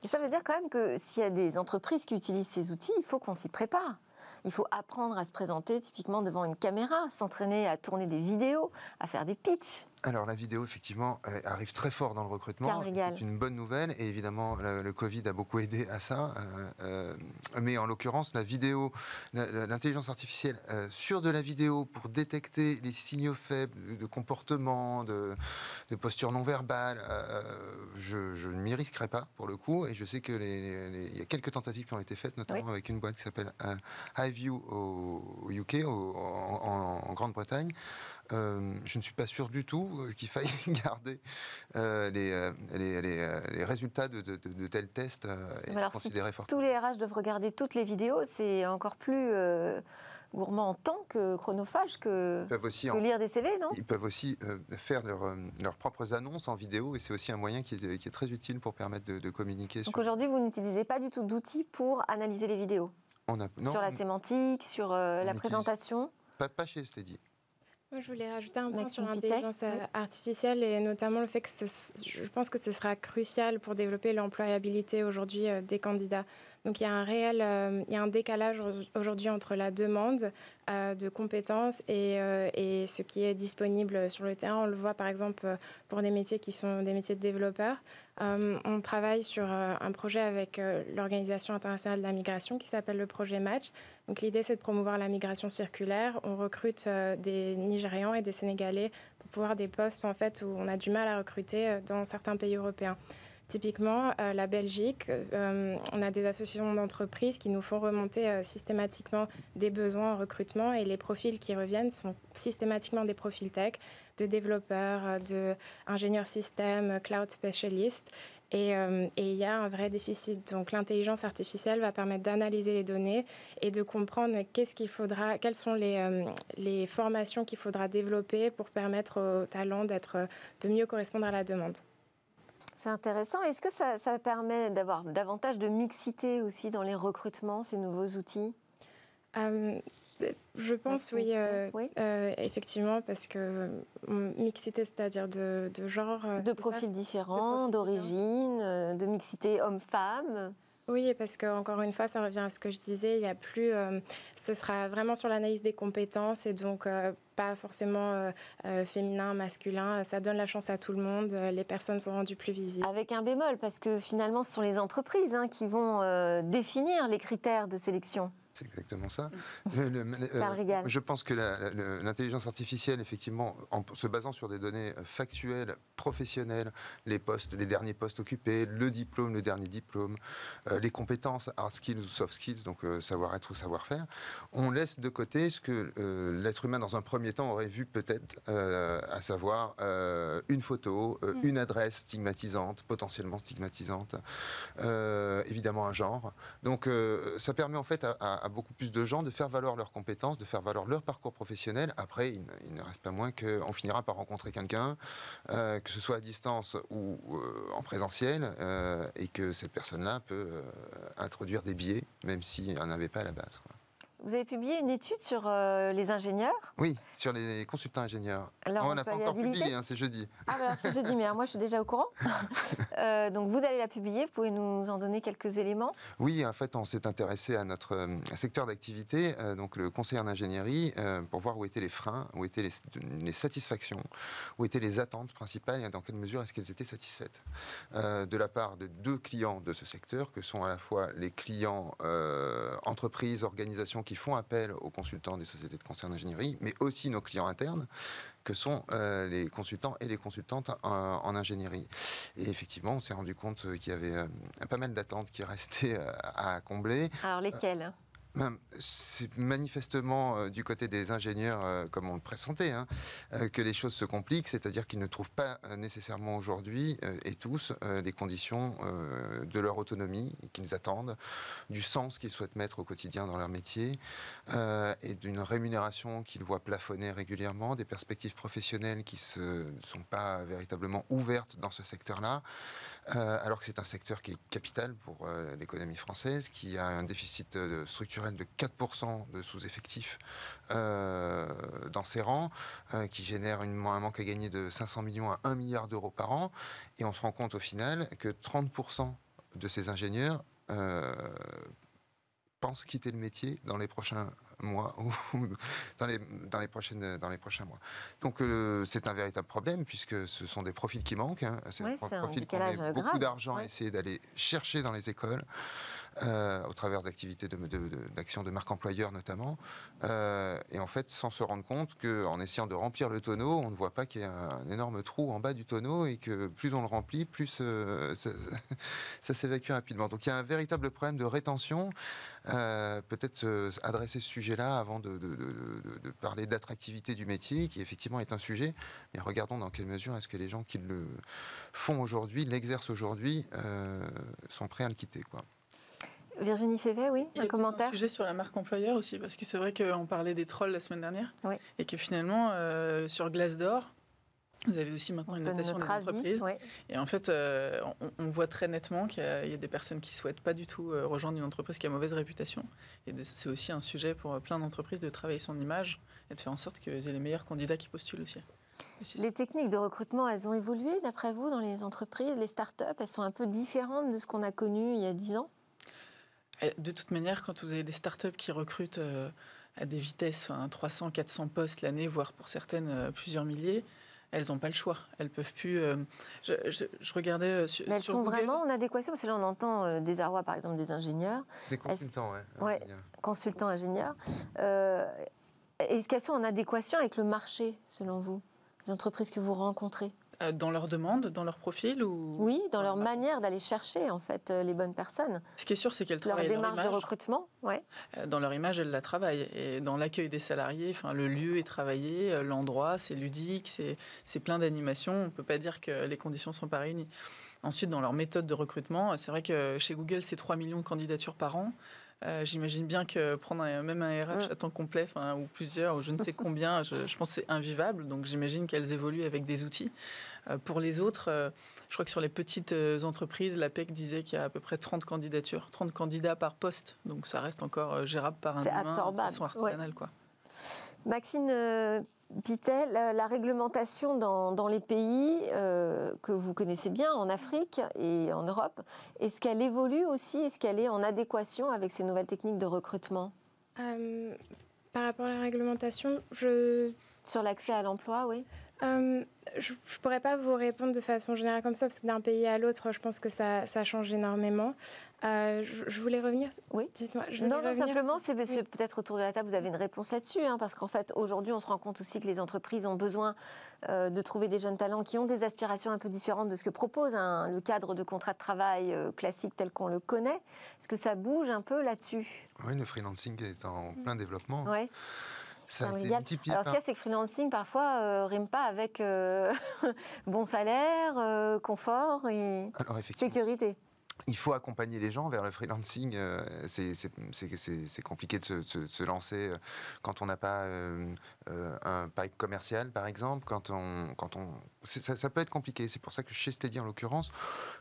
Et ça veut dire quand même que s'il y a des entreprises qui utilisent ces outils, il faut qu'on s'y prépare. Il faut apprendre à se présenter typiquement devant une caméra, s'entraîner à tourner des vidéos, à faire des pitchs. Alors la vidéo, effectivement, euh, arrive très fort dans le recrutement. C'est une bonne nouvelle et évidemment le, Covid a beaucoup aidé à ça. Euh, euh, mais en l'occurrence, la vidéo, l'intelligence artificielle sur de la vidéo pour détecter les signaux faibles de comportement, de, posture non verbale, je, ne m'y risquerai pas pour le coup. Et je sais que les, il y a quelques tentatives qui ont été faites, notamment avec une boîte qui s'appelle high au, au, UK, en Grande-Bretagne. Euh, je ne suis pas sûr du tout euh, qu'il faille garder euh, les, les, résultats de, de, tels tests et Alors, si Tous les RH doivent regarder toutes les vidéos, c'est encore plus gourmand en temps que chronophage que, lire des CV, non Ils peuvent aussi faire leurs propres annonces en vidéo et c'est aussi un moyen qui est, qui est, très utile pour permettre de, de communiquer. Donc aujourd'hui, vous n'utilisez pas du tout d'outils pour analyser les vidéos on a... non, Sur la sémantique, sur la présentation pas, pas chez Steady. Moi, je voulais rajouter un point sur l'intelligence artificielle et notamment le fait que je pense que ce sera crucial pour développer l'employabilité aujourd'hui euh, des candidats. Donc il y a un réel, euh, il y a un décalage aujourd'hui entre la demande euh, de compétences et, et, ce qui est disponible sur le terrain. On le voit par exemple pour des métiers qui sont des métiers de développeurs. Euh, on travaille sur euh, un projet avec euh, l'Organisation internationale de la migration qui s'appelle le projet Match. l'idée c'est de promouvoir la migration circulaire. On recrute des Nigérians et des Sénégalais pour pouvoir des postes en fait où on a du mal à recruter dans certains pays européens. Typiquement, euh, la Belgique, euh, on a des associations d'entreprises qui nous font remonter euh, systématiquement des besoins en recrutement et les profils qui reviennent sont systématiquement des profils tech, de développeurs, d'ingénieurs système, cloud specialists. Et, il y a un vrai déficit. Donc l'intelligence artificielle va permettre d'analyser les données et de comprendre qu'est-ce qu'il faudra, quelles sont les, les formations qu'il faudra développer pour permettre aux talents d'être, de mieux correspondre à la demande. C'est intéressant. Est-ce que ça, permet d'avoir davantage de mixité aussi dans les recrutements, ces nouveaux outils euh, Je pense oui, euh, euh, effectivement, parce que hum, mixité, c'est-à-dire de, de, genre. De profils différents, d'origine, de mixité homme-femme. Oui, parce que encore une fois, ça revient à ce que je disais. Il y a plus, euh, ce sera vraiment sur l'analyse des compétences et donc euh, pas forcément euh, féminin, masculin. Ça donne la chance à tout le monde. Les personnes sont rendues plus visibles. Avec un bémol, parce que finalement, ce sont les entreprises hein, qui vont définir les critères de sélection. C'est exactement ça. Mm. Euh, je pense que l'intelligence artificielle, effectivement, en se basant sur des données euh, factuelles, professionnelles, les postes, les derniers postes occupés, le diplôme, le dernier diplôme, euh, les compétences, hard skills ou soft skills, donc savoir-être ou savoir-faire, on laisse de côté ce que l'être humain, dans un premier temps, aurait vu peut-être, à savoir une photo, mm. une adresse stigmatisante, potentiellement stigmatisante, évidemment un genre. Donc ça permet en fait à beaucoup plus de gens de faire valoir leurs compétences, de faire valoir leur parcours professionnel. Après, il, ne reste pas moins qu'on finira par rencontrer quelqu'un, euh, que ce soit à distance ou euh, en présentiel, euh, et que cette personne-là peut introduire des biais, même si n'y en avait pas à la base. Vous avez publié une étude sur euh, les ingénieurs Oui, sur les consultants ingénieurs. Oh, on n'a pas encore publié, hein, c'est jeudi. Ah c'est jeudi, mais hein, moi je suis déjà au courant. Euh, donc vous allez la publier, vous pouvez nous en donner quelques éléments Oui, en fait on s'est intéressé à notre euh, secteur d'activité, donc le conseil en ingénierie, pour voir où étaient les freins, où étaient les, les, satisfactions, où étaient les attentes principales et dans quelle mesure est-ce qu'elles étaient satisfaites. de la part de deux clients de ce secteur, que sont à la fois les clients entreprises, organisations qui font appel aux consultants des sociétés de conseil d'ingénierie, mais aussi nos clients internes, que sont euh, les consultants et les consultantes en, ingénierie. Et effectivement, on s'est rendu compte qu'il y avait euh, pas mal d'attentes qui restaient euh, à combler. Alors lesquelles c'est manifestement euh, du côté des ingénieurs, euh, comme on le pressentait, hein, euh, que les choses se compliquent, c'est-à-dire qu'ils ne trouvent pas nécessairement aujourd'hui, et tous, les conditions de leur autonomie qu'ils attendent, du sens qu'ils souhaitent mettre au quotidien dans leur métier, et d'une rémunération qu'ils voient plafonner régulièrement, des perspectives professionnelles qui ne sont pas véritablement ouvertes dans ce secteur-là. Euh, alors que c'est un secteur qui est capital pour euh, l'économie française, qui a un déficit euh, structurel de 4% de sous-effectifs dans ses rangs, qui génère un manque à gagner de 500 millions à 1 milliard d'euros par an, et on se rend compte au final que 30% de ces ingénieurs pensent quitter le métier dans les prochains mois ou dans les, dans les, prochaines, dans les prochains mois. Donc euh, c'est un véritable problème puisque ce sont des profils qui manquent. Hein. C'est un profil qu'on a beaucoup d'argent à essayer d'aller chercher dans les écoles. Euh, au travers d'activités d'action de, marque employeur notamment. Euh, et en fait, sans se rendre compte qu'en essayant de remplir le tonneau, on ne voit pas qu'il y a un énorme trou en bas du tonneau et que plus on le remplit, plus euh, ça, s'évacue rapidement. Donc il y a un véritable problème de rétention. Peut-être adresser ce sujet-là avant de, de parler d'attractivité du métier, qui effectivement est un sujet. Mais regardons dans quelle mesure est-ce que les gens qui le font aujourd'hui, l'exercent aujourd'hui, sont prêts à le quitter. Quoi. Virginie Févet, oui, un commentaire. Un sujet sur la marque employeur aussi, parce que c'est vrai qu'on parlait des trolls la semaine dernière, et que finalement, euh, sur sur d'Or, vous avez aussi maintenant une notation des entreprises. Et en fait, euh, on, voit très nettement qu'il y, a des personnes qui souhaitent pas du tout euh, rejoindre une entreprise qui a mauvaise réputation. Et c'est aussi un sujet pour plein d'entreprises de travailler son image et de faire en sorte que aient les meilleurs candidats qui postulent aussi. Les techniques de recrutement, elles ont évolué d'après vous dans les entreprises, les start-up Elles sont un peu différentes de ce qu'on a connu il y a 10 ans euh, de toute manière, quand vous avez des startups qui recrutent euh, à des vitesses, 300, 400 postes l'année, voire pour certaines euh, plusieurs milliers, elles n'ont pas le choix. Elles peuvent plus. je, regardais. sur, Mais elles sont vraiment en adéquation parce que là on entend des arrois par exemple des ingénieurs. Des consultants, oui. consultants ingénieurs. Est-ce qu'elles sont en adéquation avec le marché selon vous, les entreprises que vous rencontrez euh, dans leur demande, dans leur profil ou... Oui, dans leur manière d'aller chercher en fait euh, les bonnes personnes. Ce qui est sûr, c'est qu'elles travaillent leur démarche de recrutement. Ouais. Euh, dans leur image, elles la travaillent et dans l'accueil des salariés, enfin le lieu est travaillé, l'endroit c'est ludique, c'est plein d'animation. On ne peut pas dire que les conditions sont pas Ensuite, dans leur méthode de recrutement, c'est vrai que chez Google, c'est 3 millions de candidatures par an. Euh, j'imagine bien que prendre même un RH mm. à temps complet, ou plusieurs, ou je ne sais combien, je, pense que c'est invivable. Donc j'imagine qu'elles évoluent avec des outils. Euh, pour les autres, euh, je crois que sur les petites entreprises, la PEC disait qu'il y a à peu près 30 candidatures, 30 candidats par poste. Donc ça reste encore gérable par un humain de façon Quoi. Maxine, Pitel, la réglementation dans, les pays euh, que vous connaissez bien, en Afrique et en Europe, est-ce qu'elle évolue aussi Est-ce qu'elle est en adéquation avec ces nouvelles techniques de recrutement euh, Par rapport à la réglementation, je... Sur l'accès à l'emploi, oui euh, je ne pourrais pas vous répondre de façon générale comme ça, parce que d'un pays à l'autre, je pense que ça, change énormément. Euh, je, voulais revenir. Oui. Dites-moi. Non, non, simplement, c'est peut-être autour de la table, vous avez une réponse là-dessus, hein, parce qu'en fait, aujourd'hui, on se rend compte aussi que les entreprises ont besoin euh, de trouver des jeunes talents qui ont des aspirations un peu différentes de ce que propose le cadre de contrat de travail classique tel qu'on le connaît. Est-ce que ça bouge un peu là-dessus Oui, le freelancing est en mm. plein développement. Ouais. Alors, ce qu'il y a, hein. c'est que freelancing, parfois, euh, rime pas avec euh, bon salaire, euh, confort et sécurité. Il faut accompagner les gens vers le freelancing. C'est compliqué de se, se, lancer quand on n'a pas un pipe commercial, par exemple, quand on, quand on ça, peut être compliqué. C'est pour ça que chez Steady, en l'occurrence,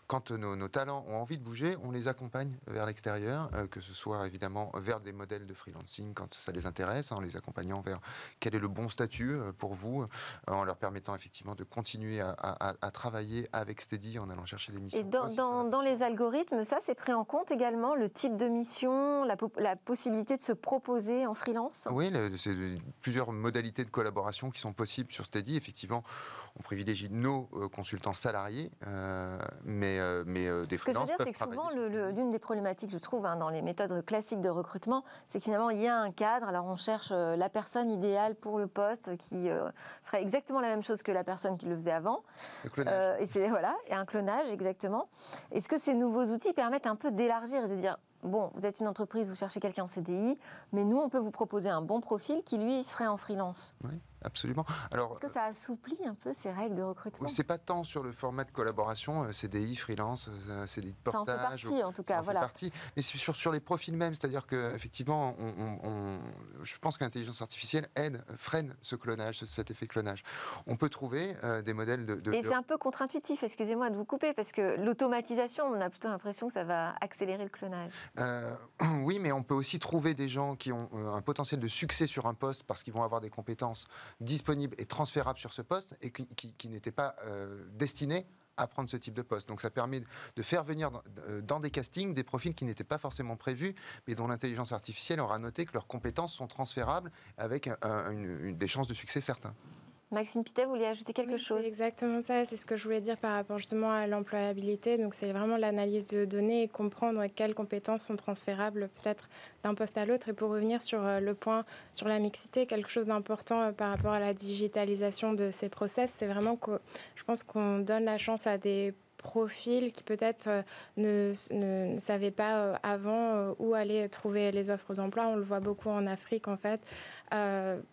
quand euh, nos, talents ont envie de bouger, on les accompagne vers l'extérieur, euh, que ce soit évidemment vers des modèles de freelancing quand ça les intéresse, hein, en les accompagnant vers quel est le bon statut euh, pour vous, en leur permettant effectivement de continuer à, travailler avec Steady en allant chercher des missions. Et dans, les algorithmes, ça, c'est pris en compte également le type de mission, la, la possibilité de se proposer en freelance Oui, c'est plusieurs modalités de collaboration qui sont possibles sur Steady. Effectivement, on privilégie de nos euh, consultants salariés, euh, mais, euh, mais des Ce que je veux dire, c'est que souvent, l'une des problématiques, je trouve, hein, dans les méthodes classiques de recrutement, c'est que finalement, il y a un cadre, alors on cherche la personne idéale pour le poste qui ferait exactement la même chose que la personne qui le faisait avant. Le clonage. et c'est, voilà, et un clonage, exactement. Est-ce que ces nouveaux outils permettent un peu d'élargir et de dire bon, vous êtes une entreprise, vous cherchez quelqu'un en CDI, mais nous, on peut vous proposer un bon profil qui, lui, serait en freelance. Absolument. Alors, est-ce que ça assouplit un peu ces règles de recrutement C'est pas tant sur le format de collaboration, euh, CDI, freelance, euh, CDI de portage. Ça en fait partie, en tout cas, mais sur, sur les profils même, c'est-à-dire qu'effectivement, on, je pense que l'intelligence artificielle aide, freine ce clonage, cet effet clonage. On peut trouver euh, des modèles de. de Et c'est un peu contre-intuitif, excusez-moi de vous couper, parce que l'automatisation, on a plutôt l'impression que ça va accélérer le clonage. oui, mais on peut aussi trouver des gens qui ont un potentiel de succès sur un poste parce qu'ils vont avoir des compétences disponibles et transférables sur ce poste et qui, qui, n'étaient pas euh, destinés à prendre ce type de poste. Donc ça permet de faire venir euh, dans des castings des profils qui n'étaient pas forcément prévus, mais dont l'intelligence artificielle aura noté que leurs compétences sont transférables avec des chances de succès certains. Maxime Pité, vous vouliez ajouter quelque oui, chose Exactement ça, c'est ce que je voulais dire par rapport justement à l'employabilité. Donc c'est vraiment l'analyse de données et comprendre quelles compétences sont transférables peut-être d'un poste à l'autre. Et pour revenir sur euh, le point sur la mixité, quelque chose d'important euh, par rapport à la digitalisation de ces process, c'est vraiment que je pense qu'on donne la chance à des profil qui peut-être euh, ne, savait pas euh, avant euh, où aller trouver les offres d'emploi. On le voit beaucoup en Afrique en fait.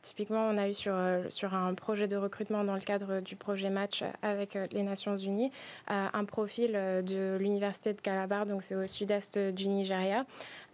typiquement, on a eu sur, sur un projet de recrutement dans le cadre du projet Match avec les Nations Unies un profil de l'université de Calabar, donc c'est au sud-est du Nigeria.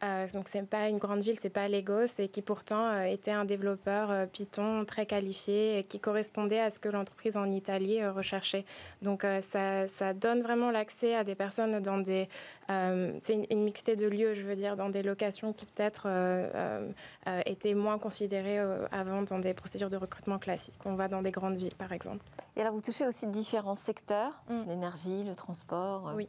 Euh, donc c'est pas une grande ville, c'est pas Lagos, et qui pourtant était un développeur Python très qualifié et qui correspondait à ce que l'entreprise en Italie recherchait. Donc ça, ça donne vraiment l'accès à des personnes dans des. Euh, c'est une, mixité de lieux, je veux dire, dans des locations qui peut-être euh, euh, étaient moins considérées avant dans des procédures de recrutement classiques. On va dans des grandes villes, par exemple. Et alors, vous touchez aussi différents secteurs, mm. l'énergie, le transport. Oui.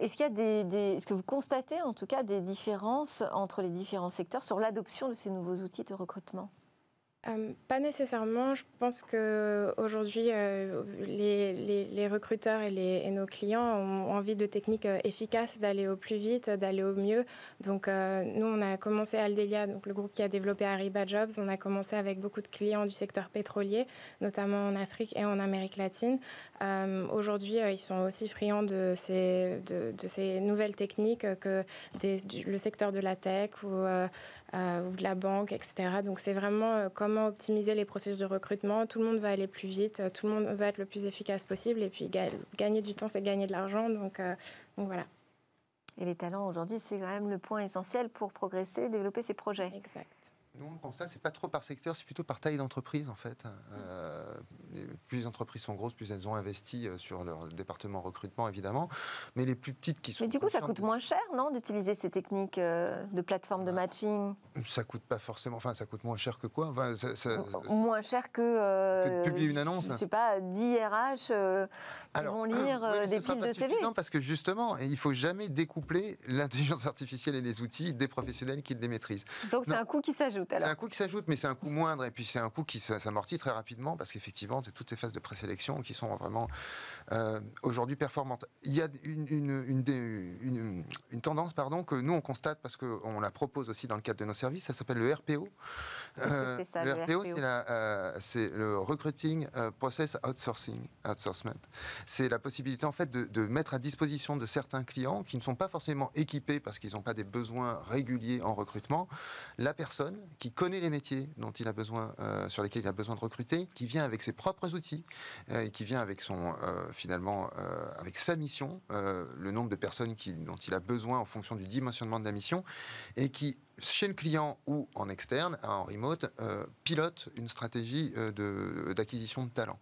est-ce qu'il y a des, des Est-ce que vous constatez, en tout cas, des différences entre les différents secteurs sur l'adoption de ces nouveaux outils de recrutement euh, pas nécessairement. Je pense que aujourd'hui, euh, les, recruteurs et, les, nos clients ont envie de techniques euh, efficaces, d'aller au plus vite, d'aller au mieux. Donc, nous, on a commencé Aldelia, donc le groupe qui a développé Arriba Jobs. On a commencé avec beaucoup de clients du secteur pétrolier, notamment en Afrique et en Amérique latine. aujourd'hui, ils sont aussi friands de ces, de, ces nouvelles techniques que le secteur de la tech ou, ou de la banque, etc. Donc, c'est vraiment comme optimiser les processus de recrutement. Tout le monde va aller plus vite, euh, tout le monde va être le plus efficace possible. Et puis gagner du temps, c'est gagner de l'argent. Euh, donc, voilà. Et les talents aujourd'hui, c'est quand même le point essentiel pour progresser, développer ses projets. Exact. Nous, on c'est pas trop par secteur, c'est plutôt par taille d'entreprise, en fait. Euh, plus les entreprises sont grosses, plus elles ont investi euh, sur leur département recrutement, évidemment. Mais les plus petites qui sont. Mais du coup, ça coûte moins cher, non, d'utiliser ces techniques euh, de plateforme de bah, matching Ça coûte pas forcément. Enfin, ça coûte moins cher que quoi Moins cher que. de publier euh, une annonce Je sais pas, d'IRH... Alors, vont lire euh, des piles de CV. parce que justement, il faut jamais découpler l'intelligence artificielle et les outils des professionnels qui les maîtrisent. Donc c'est un coût qui s'ajoute. C'est un coût qui s'ajoute, mais c'est un coût moindre et puis c'est un coût qui s'amortit très rapidement parce qu'effectivement, toutes ces phases de présélection qui sont vraiment euh, aujourd'hui performantes. Il y a une, une, tendance pardon, que nous on constate parce qu'on la propose aussi dans le cadre de nos services, ça s'appelle le RPO. Euh, c'est ça, le, RPO, RPO. c'est le Recruiting Process Outsourcing, Outsourcement c'est la possibilité en fait de, mettre à disposition de certains clients qui ne sont pas forcément équipés parce qu'ils n'ont pas des besoins réguliers en recrutement, la personne qui connaît les métiers dont il a besoin, euh, sur lesquels il a besoin de recruter, qui vient avec ses propres outils euh, et qui vient avec son euh, finalement avec sa mission, le nombre de personnes dont il a besoin en fonction du dimensionnement de la mission et qui chez le client ou en externe, hein, en remote, euh, pilote une stratégie euh, d'acquisition de, talents.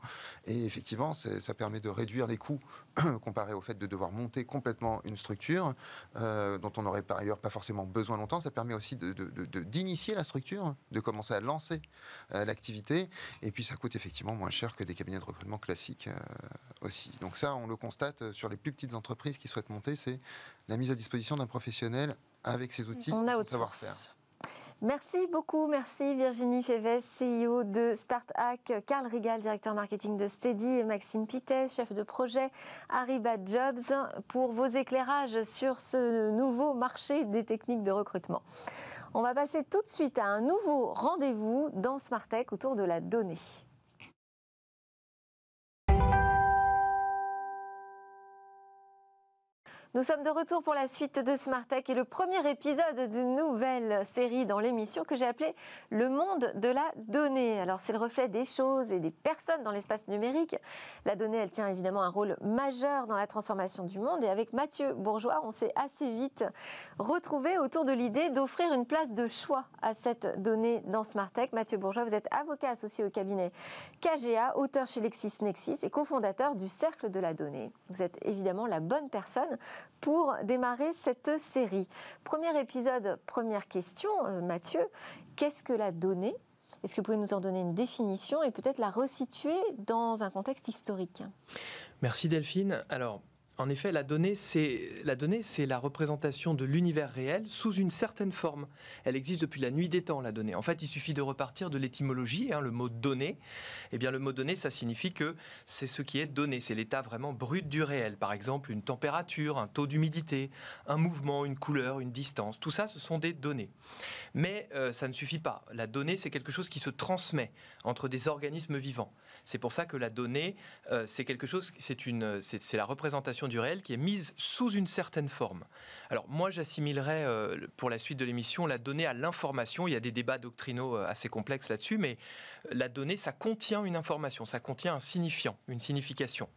Et effectivement, ça permet de réduire les coûts comparé au fait de devoir monter complètement une structure euh, dont on n'aurait par ailleurs pas forcément besoin longtemps. Ça permet aussi d'initier de, de, la structure, de commencer à lancer l'activité. Et puis ça coûte effectivement moins cher que des cabinets de recrutement classiques aussi. Donc ça, on le constate sur les plus petites entreprises qui souhaitent monter, c'est la mise à disposition d'un professionnel avec ces outils On savoir-faire. Merci beaucoup, merci Virginie Féves, CEO de StartHack, Karl Rigal, directeur marketing de Steady, et Maxime Pitet, chef de projet Ariba Jobs, pour vos éclairages sur ce nouveau marché des techniques de recrutement. On va passer tout de suite à un nouveau rendez-vous dans SmartTech autour de la donnée. Nous sommes de retour pour la suite de Smart Tech et le premier épisode d'une nouvelle série dans l'émission que j'ai appelée Le monde de la donnée. Alors, c'est le reflet des choses et des personnes dans l'espace numérique. La donnée, elle tient évidemment un rôle majeur dans la transformation du monde. Et avec Mathieu Bourgeois, on s'est assez vite retrouvé autour de l'idée d'offrir une place de choix à cette donnée dans Smart Tech. Mathieu Bourgeois, vous êtes avocat associé au cabinet KGA, auteur chez LexisNexis et cofondateur du Cercle de la donnée. Vous êtes évidemment la bonne personne pour démarrer cette série. Premier épisode, première question, euh, Mathieu, qu'est-ce que la donnée Est-ce que vous pouvez nous en donner une définition et peut-être la resituer dans un contexte historique Merci Delphine. Alors, en effet, la donnée, c'est la donnée, c'est la représentation de l'univers réel sous une certaine forme. Elle existe depuis la nuit des temps, la donnée. En fait, il suffit de repartir de l'étymologie, hein, le mot donnée. Eh bien, le mot donnée, ça signifie que c'est ce qui est donné, c'est l'état vraiment brut du réel. Par exemple, une température, un taux d'humidité, un mouvement, une couleur, une distance. Tout ça, ce sont des données. Mais euh, ça ne suffit pas. La donnée, c'est quelque chose qui se transmet entre des organismes vivants. C'est pour ça que la donnée, euh, c'est quelque chose, c'est une, c'est la représentation du réel qui est mise sous une certaine forme. Alors moi, j'assimilerais euh, pour la suite de l'émission la donnée à l'information. Il y a des débats doctrinaux euh, assez complexes là-dessus, mais la donnée, ça contient une information, ça contient un signifiant, une signification.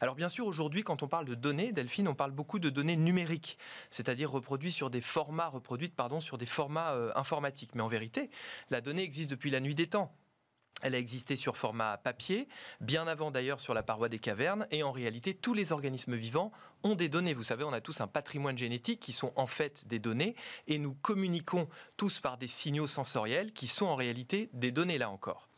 Alors bien sûr, aujourd'hui, quand on parle de données, Delphine, on parle beaucoup de données numériques, c'est-à-dire reproduites sur des formats, reproduites pardon, sur des formats informatiques. Mais en vérité, la donnée existe depuis la nuit des temps. Elle a existé sur format papier, bien avant d'ailleurs sur la paroi des cavernes, et en réalité, tous les organismes vivants ont des données. Vous savez, on a tous un patrimoine génétique qui sont en fait des données, et nous communiquons tous par des signaux sensoriels qui sont en réalité des données, là encore.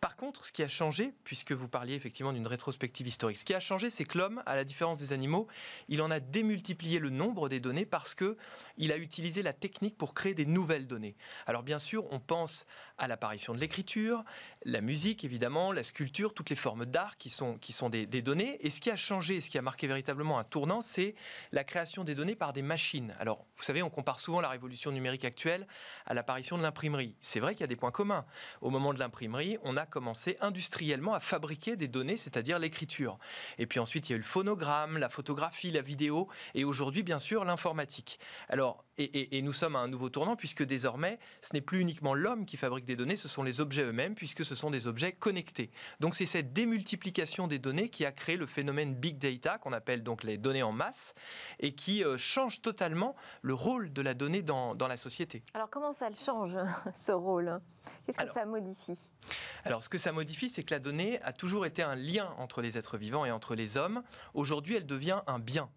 Par contre, ce qui a changé, puisque vous parliez effectivement d'une rétrospective historique, ce qui a changé, c'est que l'homme, à la différence des animaux, il en a démultiplié le nombre des données parce que il a utilisé la technique pour créer des nouvelles données. Alors bien sûr, on pense à l'apparition de l'écriture, la musique évidemment, la sculpture, toutes les formes d'art qui sont, des, des, données. Et ce qui a changé, ce qui a marqué véritablement un tournant, c'est la création des données par des machines. Alors, vous savez, on compare souvent la révolution numérique actuelle à l'apparition de l'imprimerie. C'est vrai qu'il y a des points communs. Au moment de l'imprimerie, on a commencé industriellement à fabriquer des données, c'est-à-dire l'écriture. Et puis ensuite, il y a eu le phonogramme, la photographie, la vidéo, et aujourd'hui, bien sûr, l'informatique. Alors, et, nous sommes à un nouveau tournant puisque désormais, ce n'est plus uniquement l'homme qui fabrique des données, ce sont les objets eux-mêmes puisque ce sont des objets connectés. Donc c'est cette démultiplication des données qui a créé le phénomène big data qu'on appelle donc les données en masse et qui euh, change totalement le rôle de la donnée dans, la société. Alors comment ça le change ce rôle Qu'est-ce que ça modifie Alors ce que ça modifie, c'est que la donnée a toujours été un lien entre les êtres vivants et entre les hommes. Aujourd'hui, elle devient un bien.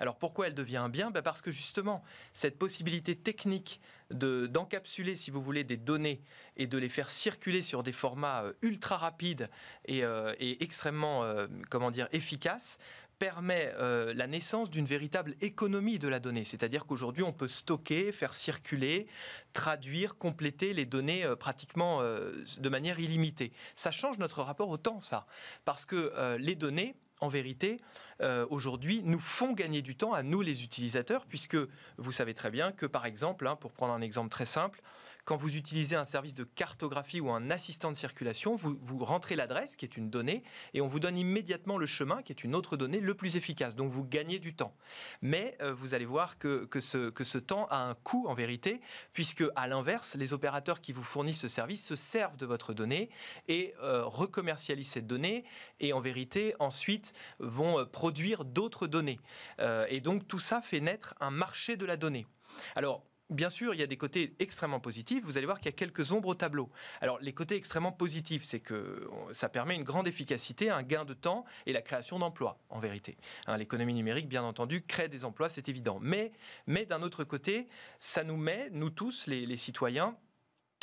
Alors pourquoi elle devient un bien bah, Parce que justement, cette possibilité technique d'encapsuler, si vous voulez, des données et de les faire circuler sur des formats euh, ultra rapides et, euh, extrêmement, euh, comment dire, efficaces, permet la naissance d'une véritable économie de la donnée. C'est-à-dire qu'aujourd'hui, on peut stocker, faire circuler, traduire, compléter les données pratiquement de manière illimitée. Ça change notre rapport au temps, ça. Parce que les données, en vérité, euh, aujourd'hui, nous font gagner du temps à nous les utilisateurs, puisque vous savez très bien que, par exemple, hein, pour prendre un exemple très simple, quand vous utilisez un service de cartographie ou un assistant de circulation, vous, rentrez l'adresse, qui est une donnée, et on vous donne immédiatement le chemin, qui est une autre donnée, le plus efficace. Donc vous gagnez du temps. Mais euh, vous allez voir que, ce, temps a un coût en vérité, puisque à l'inverse, les opérateurs qui vous fournissent ce service se servent de votre donnée et euh, recommercialisent cette donnée, et en vérité, ensuite, vont euh, produire d'autres données. et donc tout ça fait naître un marché de la donnée. Alors, Bien sûr, il y a des côtés extrêmement positifs. Vous allez voir qu'il y a quelques ombres au tableau. Alors, les côtés extrêmement positifs, c'est que ça permet une grande efficacité, un gain de temps et la création d'emplois, en vérité. Hein, l'économie numérique, bien entendu, crée des emplois, c'est évident. Mais, mais d'un autre côté, ça nous met, nous tous, les citoyens,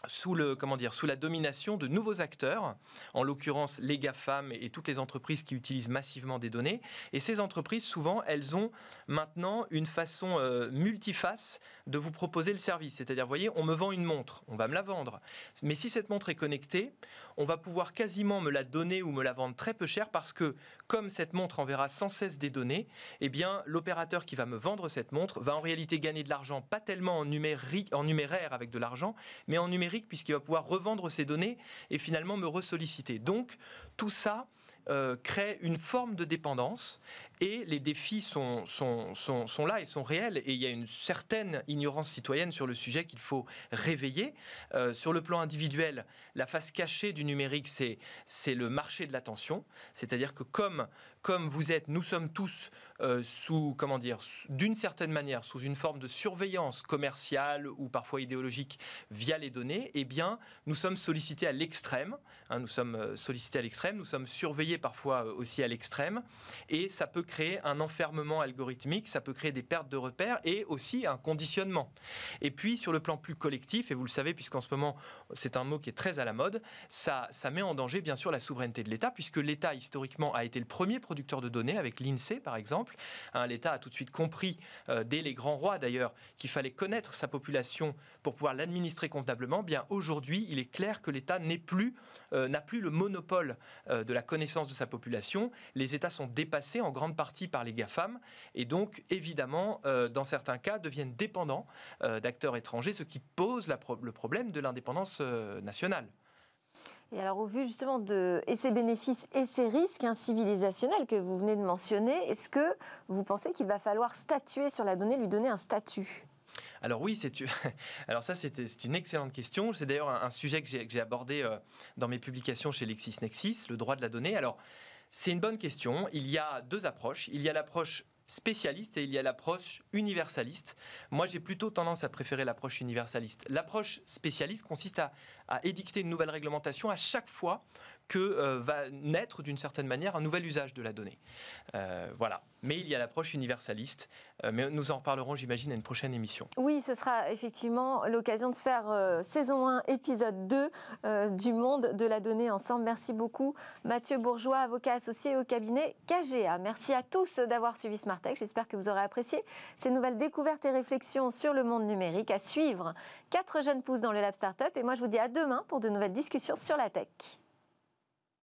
sous, le, comment dire, sous la domination de nouveaux acteurs, en l'occurrence les GAFAM et toutes les entreprises qui utilisent massivement des données. Et ces entreprises, souvent, elles ont maintenant une façon euh, multiface de vous proposer le service. C'est-à-dire, vous voyez, on me vend une montre, on va me la vendre. Mais si cette montre est connectée, on va pouvoir quasiment me la donner ou me la vendre très peu cher parce que, comme cette montre enverra sans cesse des données, eh bien, l'opérateur qui va me vendre cette montre va en réalité gagner de l'argent, pas tellement en, numéri en numéraire avec de l'argent, mais en numérique puisqu'il va pouvoir revendre ses données et finalement me ressolliciter. Donc tout ça euh, crée une forme de dépendance et les défis sont, sont, là et sont réels et il y a une certaine ignorance citoyenne sur le sujet qu'il faut réveiller. Euh, sur le plan individuel, la face cachée du numérique, c'est le marché de l'attention, c'est-à-dire que comme comme vous êtes, nous sommes tous euh, sous, comment dire, d'une certaine manière, sous une forme de surveillance commerciale ou parfois idéologique via les données, eh bien, nous sommes sollicités à l'extrême. Hein, nous sommes euh, sollicités à l'extrême, nous sommes surveillés parfois euh, aussi à l'extrême, et ça peut créer un enfermement algorithmique, ça peut créer des pertes de repères et aussi un conditionnement. Et puis, sur le plan plus collectif, et vous le savez, puisqu'en ce moment, c'est un mot qui est très à la mode, ça, ça met en danger, bien sûr, la souveraineté de l'État, puisque l'État, historiquement, a été le premier producteurs de données, avec l'INSEE par exemple. Hein, L'État a tout de suite compris, euh, dès les grands rois d'ailleurs, qu'il fallait connaître sa population pour pouvoir l'administrer comptablement. Eh bien aujourd'hui, il est clair que l'État n'est plus, euh, n'a plus le monopole euh, de la connaissance de sa population. Les États sont dépassés en grande partie par les GAFAM et donc évidemment, dans certains cas, deviennent dépendants d'acteurs étrangers, ce qui pose le problème de l'indépendance nationale. Et alors, au vu justement de et ces bénéfices et ces risques civilisationnels que vous venez de mentionner, est-ce que vous pensez qu'il va falloir statuer sur la donnée, lui donner un statut alors oui, c'est alors ça c'est une excellente question. C'est d'ailleurs un, sujet que j'ai abordé euh, dans mes publications chez LexisNexis, le droit de la donnée. Alors c'est une bonne question. Il y a deux approches. Il y a l'approche spécialiste et il y a l'approche universaliste. Moi, j'ai plutôt tendance à préférer l'approche universaliste. L'approche spécialiste consiste à, édicter une nouvelle réglementation à chaque fois que euh, va naître d'une certaine manière un nouvel usage de la donnée. Euh, voilà. Mais il y a l'approche universaliste, euh, mais nous en reparlerons, j'imagine, à une prochaine émission. Oui, ce sera effectivement l'occasion de faire saison 1, épisode 2 du monde de la donnée ensemble. Merci beaucoup, Mathieu Bourgeois, avocat associé au cabinet KGA. Merci à tous d'avoir suivi Smartech. J'espère que vous aurez apprécié ces nouvelles découvertes et réflexions sur le monde numérique. À suivre, Quatre jeunes pousses dans le Lab Startup. Et moi, je vous dis à demain pour de nouvelles discussions sur la tech.